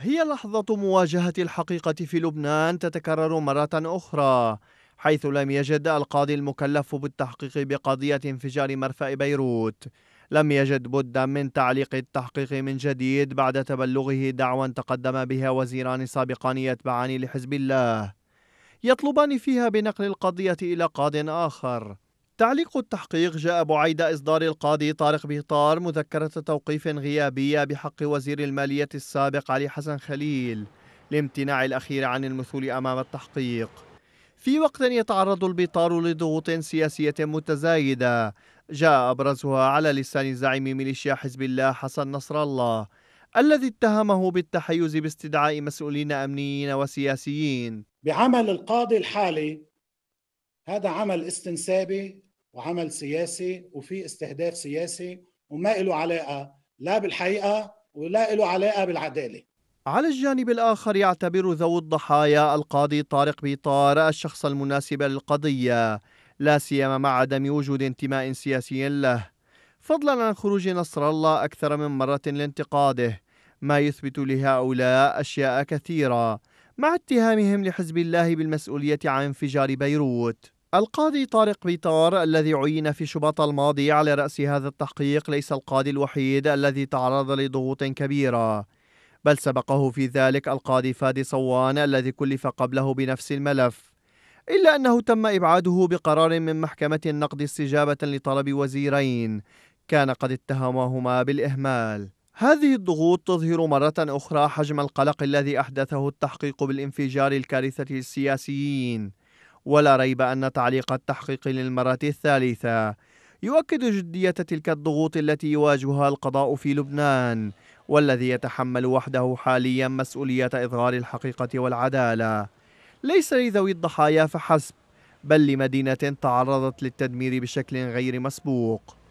هي لحظة مواجهة الحقيقة في لبنان تتكرر مرة أخرى حيث لم يجد القاضي المكلف بالتحقيق بقضية انفجار مرفأ بيروت لم يجد بدا من تعليق التحقيق من جديد بعد تبلغه دعوى تقدم بها وزيران سابقان يتبعان لحزب الله يطلبان فيها بنقل القضية إلى قاض آخر تعليق التحقيق جاء بعيد إصدار القاضي طارق بيطار مذكرة توقيف غيابية بحق وزير المالية السابق علي حسن خليل لامتناع الأخير عن المثول أمام التحقيق في وقت يتعرض البيطار لضغوط سياسية متزايدة جاء أبرزها على لسان زعيم ميليشيا حزب الله حسن نصر الله الذي اتهمه بالتحيز باستدعاء مسؤولين أمنيين وسياسيين بعمل القاضي الحالي هذا عمل استنسابي وعمل سياسي وفي استهداف سياسي وما له علاقه لا بالحقيقه ولا له علاقه بالعداله على الجانب الآخر يعتبر ذو الضحايا القاضي طارق بيطار الشخص المناسب للقضية لا سيما مع عدم وجود انتماء سياسي له فضلا عن خروج نصر الله أكثر من مرة لانتقاده ما يثبت لهؤلاء أشياء كثيرة مع اتهامهم لحزب الله بالمسؤولية عن انفجار بيروت القاضي طارق بيطار الذي عين في شباط الماضي على رأس هذا التحقيق ليس القاضي الوحيد الذي تعرض لضغوط كبيرة بل سبقه في ذلك القاضي فادي صوان الذي كلف قبله بنفس الملف إلا أنه تم إبعاده بقرار من محكمة النقد استجابة لطلب وزيرين كان قد اتهمهما بالإهمال هذه الضغوط تظهر مرة أخرى حجم القلق الذي أحدثه التحقيق بالانفجار الكارثة للسياسيين ولا ريب أن تعليق التحقيق للمرة الثالثة يؤكد جدية تلك الضغوط التي يواجهها القضاء في لبنان والذي يتحمل وحده حاليا مسؤولية إظهار الحقيقة والعدالة ليس لذوي الضحايا فحسب بل لمدينة تعرضت للتدمير بشكل غير مسبوق